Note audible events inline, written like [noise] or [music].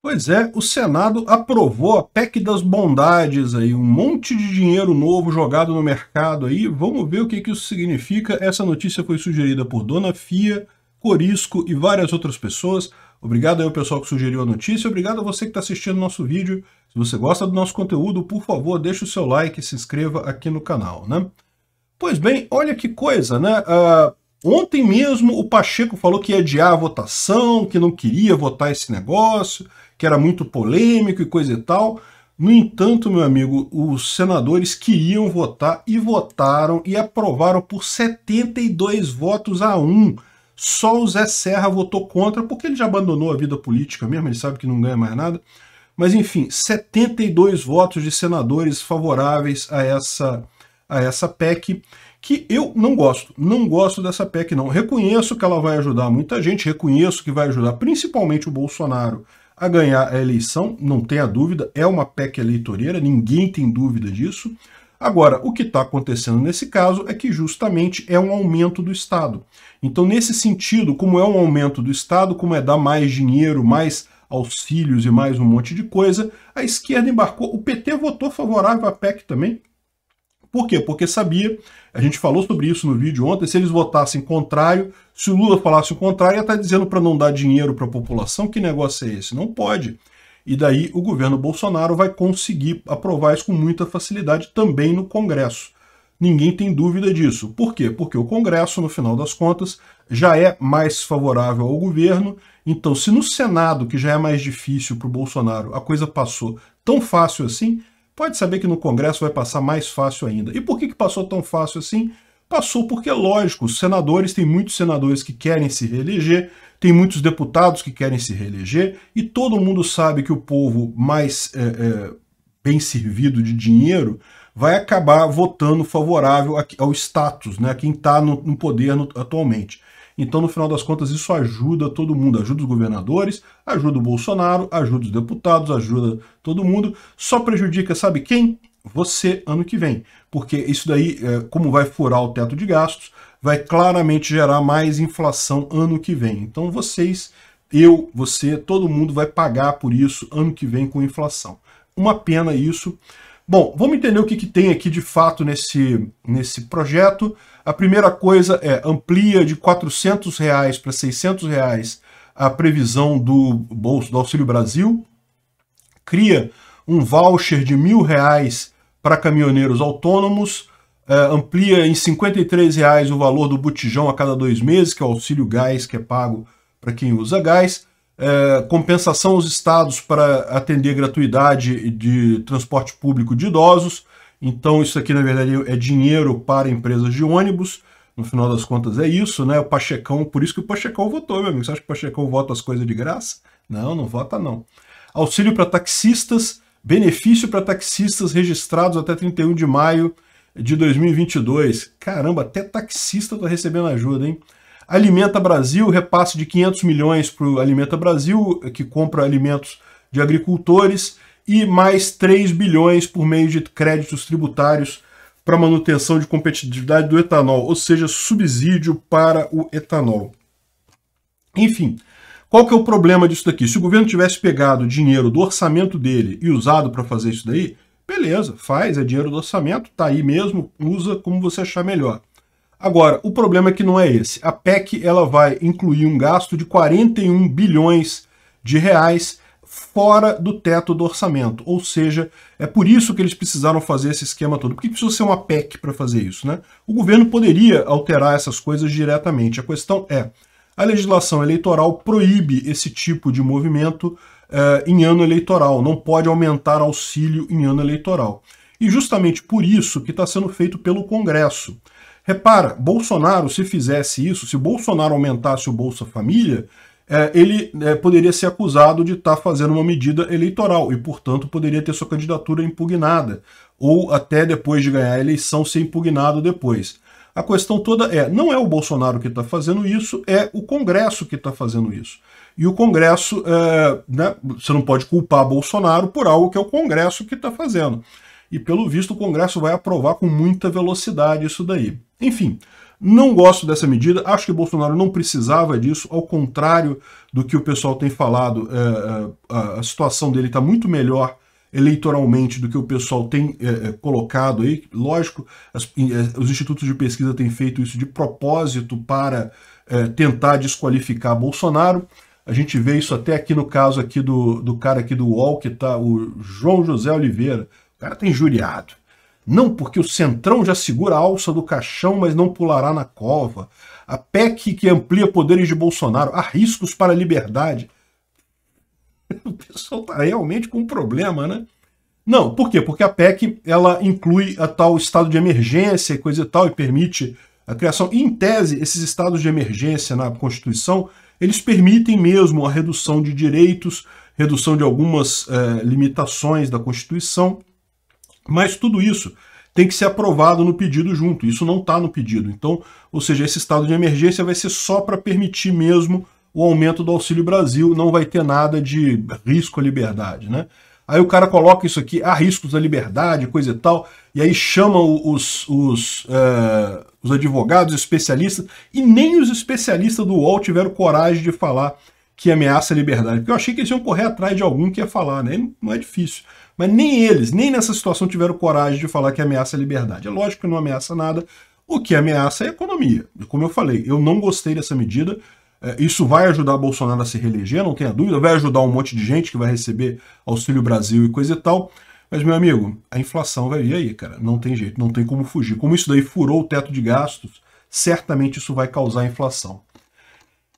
Pois é, o Senado aprovou a PEC das bondades aí, um monte de dinheiro novo jogado no mercado aí. Vamos ver o que, que isso significa. Essa notícia foi sugerida por Dona Fia, Corisco e várias outras pessoas. Obrigado aí ao pessoal que sugeriu a notícia, obrigado a você que está assistindo nosso vídeo. Se você gosta do nosso conteúdo, por favor, deixe o seu like e se inscreva aqui no canal, né? Pois bem, olha que coisa, né? Uh, ontem mesmo o Pacheco falou que ia adiar a votação, que não queria votar esse negócio, que era muito polêmico e coisa e tal. No entanto, meu amigo, os senadores queriam votar e votaram e aprovaram por 72 votos a 1. Só o Zé Serra votou contra, porque ele já abandonou a vida política mesmo, ele sabe que não ganha mais nada. Mas enfim, 72 votos de senadores favoráveis a essa, a essa PEC que eu não gosto. Não gosto dessa PEC, não. Reconheço que ela vai ajudar muita gente, reconheço que vai ajudar principalmente o Bolsonaro a ganhar a eleição, não tenha dúvida, é uma PEC eleitoreira, ninguém tem dúvida disso. Agora, o que está acontecendo nesse caso é que justamente é um aumento do Estado. Então, nesse sentido, como é um aumento do Estado, como é dar mais dinheiro, mais auxílios e mais um monte de coisa, a esquerda embarcou, o PT votou favorável à PEC também, por quê? Porque sabia, a gente falou sobre isso no vídeo ontem, se eles votassem contrário, se o Lula falasse o contrário, ia estar tá dizendo para não dar dinheiro para a população, que negócio é esse? Não pode. E daí o governo Bolsonaro vai conseguir aprovar isso com muita facilidade também no Congresso. Ninguém tem dúvida disso. Por quê? Porque o Congresso, no final das contas, já é mais favorável ao governo. Então, se no Senado, que já é mais difícil para o Bolsonaro, a coisa passou tão fácil assim, Pode saber que no Congresso vai passar mais fácil ainda. E por que, que passou tão fácil assim? Passou porque, lógico, os senadores, tem muitos senadores que querem se reeleger, tem muitos deputados que querem se reeleger, e todo mundo sabe que o povo mais é, é, bem servido de dinheiro vai acabar votando favorável ao status, né, a quem está no, no, poder no, atualmente. Então, no final das contas, isso ajuda todo mundo, ajuda os governadores, ajuda o Bolsonaro, ajuda os deputados, ajuda todo mundo. Só prejudica, sabe quem? Você, ano que vem. Porque isso daí, é, como vai furar o teto de gastos, vai claramente gerar mais inflação ano que vem. Então, vocês, eu, você, todo mundo vai pagar por isso ano que vem com inflação. Uma pena isso. Bom, vamos entender o que, que tem aqui de fato nesse, nesse projeto. A primeira coisa é amplia de R$ 400 para R$ reais a previsão do bolso do Auxílio Brasil, cria um voucher de mil reais para caminhoneiros autônomos, é, amplia em 53 reais o valor do botijão a cada dois meses, que é o auxílio gás que é pago para quem usa gás, é, compensação aos estados para atender gratuidade de transporte público de idosos. Então, isso aqui, na verdade, é dinheiro para empresas de ônibus. No final das contas, é isso, né? O Pachecão, por isso que o Pachecão votou, meu amigo. Você acha que o Pachecão vota as coisas de graça? Não, não vota, não. Auxílio para taxistas, benefício para taxistas registrados até 31 de maio de 2022. Caramba, até taxista está recebendo ajuda, hein? Alimenta Brasil, repasse de 500 milhões para o Alimenta Brasil, que compra alimentos de agricultores, e mais 3 bilhões por meio de créditos tributários para manutenção de competitividade do etanol, ou seja, subsídio para o etanol. Enfim, qual que é o problema disso daqui? Se o governo tivesse pegado dinheiro do orçamento dele e usado para fazer isso daí, beleza, faz, é dinheiro do orçamento, tá aí mesmo, usa como você achar melhor. Agora, o problema é que não é esse. A PEC ela vai incluir um gasto de 41 bilhões de reais fora do teto do orçamento. Ou seja, é por isso que eles precisaram fazer esse esquema todo. Por que precisa ser uma PEC para fazer isso? Né? O governo poderia alterar essas coisas diretamente. A questão é, a legislação eleitoral proíbe esse tipo de movimento eh, em ano eleitoral, não pode aumentar auxílio em ano eleitoral. E justamente por isso que está sendo feito pelo Congresso. Repara, Bolsonaro, se fizesse isso, se Bolsonaro aumentasse o Bolsa Família, é, ele é, poderia ser acusado de estar tá fazendo uma medida eleitoral e, portanto, poderia ter sua candidatura impugnada, ou até depois de ganhar a eleição ser impugnado depois. A questão toda é, não é o Bolsonaro que está fazendo isso, é o Congresso que está fazendo isso. E o Congresso, é, né, você não pode culpar Bolsonaro por algo que é o Congresso que está fazendo e pelo visto o Congresso vai aprovar com muita velocidade isso daí. Enfim, não gosto dessa medida, acho que Bolsonaro não precisava disso, ao contrário do que o pessoal tem falado, é, é a situação dele está muito melhor eleitoralmente do que o pessoal tem é, é colocado aí. Lógico, as, é, os institutos de pesquisa têm feito isso de propósito para é, tentar desqualificar Bolsonaro. A gente vê isso até aqui no caso aqui do, do cara aqui do UOL, que está o João José Oliveira, o cara está injuriado. Não, porque o Centrão já segura a alça do caixão, mas não pulará na cova. A PEC que amplia poderes de Bolsonaro. Há riscos para a liberdade. [laughs] O pessoal está realmente com um problema, né? Não, por quê? Porque a PEC ela inclui a tal estado de emergência e coisa e tal, e permite a criação. E, em tese, esses estados de emergência na Constituição, eles permitem mesmo a redução de direitos, redução de algumas eh, limitações da Constituição. Mas tudo isso tem que ser aprovado no pedido junto. Isso não está no pedido. Então, ou seja, esse estado de emergência vai ser só para permitir mesmo o aumento do Auxílio Brasil, não vai ter nada de risco à liberdade, né? Aí o cara coloca isso aqui, há riscos à liberdade, coisa e tal, e aí chama os, os, é, os advogados, especialistas, e nem os especialistas do UOL tiveram coragem de falar que ameaça a liberdade. Porque eu achei que eles iam correr atrás de algum que ia falar, né? não é difícil. Mas nem eles, nem nessa situação tiveram coragem de falar que ameaça a liberdade. É lógico que não ameaça nada. O que ameaça é a economia. Como eu falei, eu não gostei dessa medida. É, isso vai ajudar Bolsonaro a se reeleger, não tenha dúvida. Vai ajudar um monte de gente que vai receber auxílio Brasil e coisa e tal. Mas, meu amigo, a inflação vai vir aí, cara. Não tem jeito, não tem como fugir. Como isso daí furou o teto de gastos, certamente isso vai causar inflação.